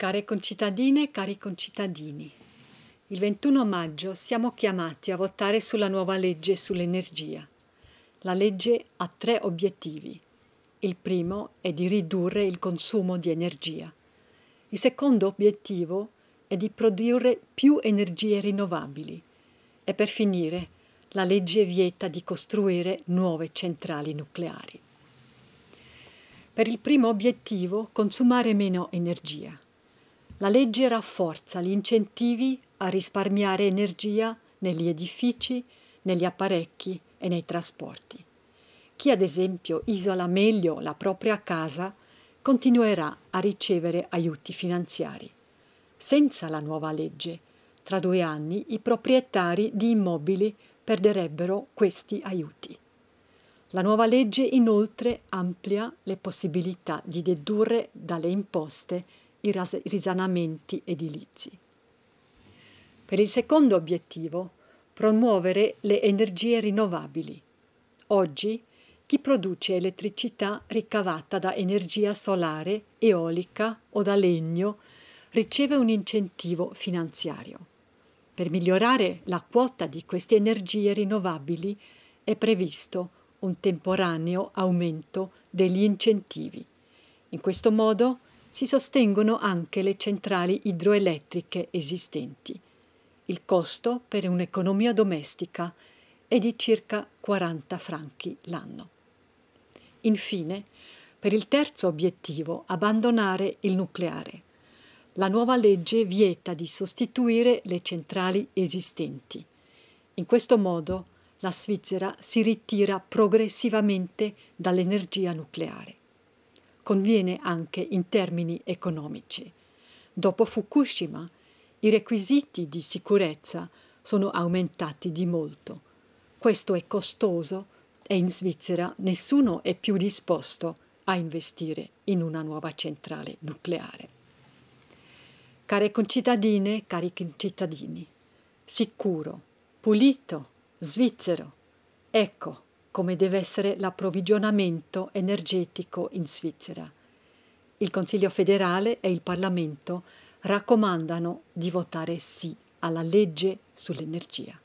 Care concittadine, cari concittadini, il 21 maggio siamo chiamati a votare sulla nuova legge sull'energia. La legge ha tre obiettivi. Il primo è di ridurre il consumo di energia. Il secondo obiettivo è di produrre più energie rinnovabili. E per finire, la legge vieta di costruire nuove centrali nucleari. Per il primo obiettivo, consumare meno energia. La legge rafforza gli incentivi a risparmiare energia negli edifici, negli apparecchi e nei trasporti. Chi ad esempio isola meglio la propria casa continuerà a ricevere aiuti finanziari. Senza la nuova legge, tra due anni i proprietari di immobili perderebbero questi aiuti. La nuova legge inoltre amplia le possibilità di dedurre dalle imposte i risanamenti edilizi. Per il secondo obiettivo, promuovere le energie rinnovabili. Oggi chi produce elettricità ricavata da energia solare, eolica o da legno riceve un incentivo finanziario. Per migliorare la quota di queste energie rinnovabili è previsto un temporaneo aumento degli incentivi. In questo modo si sostengono anche le centrali idroelettriche esistenti. Il costo per un'economia domestica è di circa 40 franchi l'anno. Infine, per il terzo obiettivo, abbandonare il nucleare. La nuova legge vieta di sostituire le centrali esistenti. In questo modo la Svizzera si ritira progressivamente dall'energia nucleare conviene anche in termini economici. Dopo Fukushima, i requisiti di sicurezza sono aumentati di molto. Questo è costoso e in Svizzera nessuno è più disposto a investire in una nuova centrale nucleare. Care concittadine, cari concittadini, sicuro, pulito, svizzero, ecco come deve essere l'approvvigionamento energetico in Svizzera. Il Consiglio federale e il Parlamento raccomandano di votare sì alla legge sull'energia.